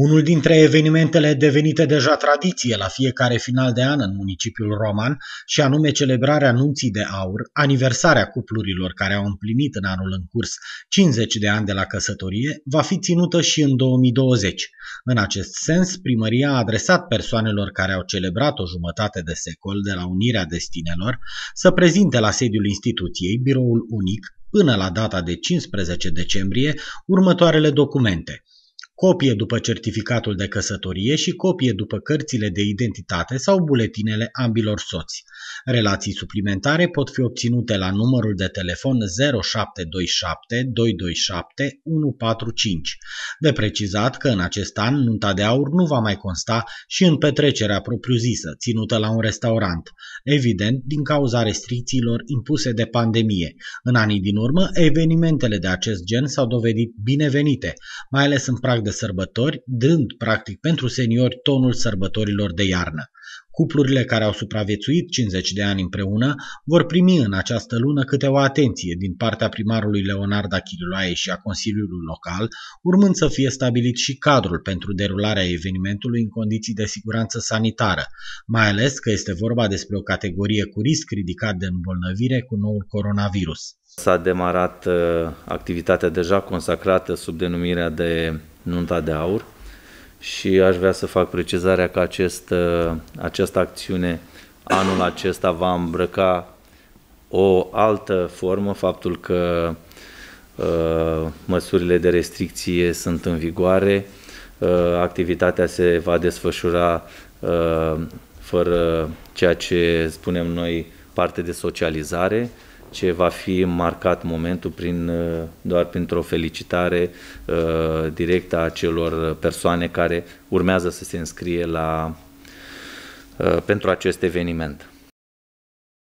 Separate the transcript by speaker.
Speaker 1: Unul dintre evenimentele devenite deja tradiție la fiecare final de an în municipiul roman și anume celebrarea nunții de aur, aniversarea cuplurilor care au împlinit în anul în curs 50 de ani de la căsătorie, va fi ținută și în 2020. În acest sens, primăria a adresat persoanelor care au celebrat o jumătate de secol de la unirea destinelor să prezinte la sediul instituției, biroul unic, până la data de 15 decembrie, următoarele documente – copie după certificatul de căsătorie și copie după cărțile de identitate sau buletinele ambilor soți. Relații suplimentare pot fi obținute la numărul de telefon 0727 227 145. De precizat că în acest an nunta de aur nu va mai consta și în petrecerea propriu-zisă, ținută la un restaurant, evident din cauza restricțiilor impuse de pandemie. În anii din urmă, evenimentele de acest gen s-au dovedit binevenite, mai ales în prag de sărbători, dând practic pentru seniori tonul sărbătorilor de iarnă. Cuplurile care au supraviețuit 50 de ani împreună vor primi în această lună câte o atenție din partea primarului Leonard Achililoae și a Consiliului Local, urmând să fie stabilit și cadrul pentru derularea evenimentului în condiții de siguranță sanitară, mai ales că este vorba despre o categorie cu risc ridicat de îmbolnăvire cu noul coronavirus.
Speaker 2: S-a demarat uh, activitatea deja consacrată sub denumirea de nunta de aur și aș vrea să fac precizarea că acest, uh, această acțiune anul acesta va îmbrăca o altă formă, faptul că uh, măsurile de restricție sunt în vigoare, uh, activitatea se va desfășura fără ceea ce spunem noi parte de socializare, ce va fi marcat momentul prin, uh, doar printr-o felicitare uh, directă a celor persoane care urmează să se înscrie la, uh, pentru acest eveniment.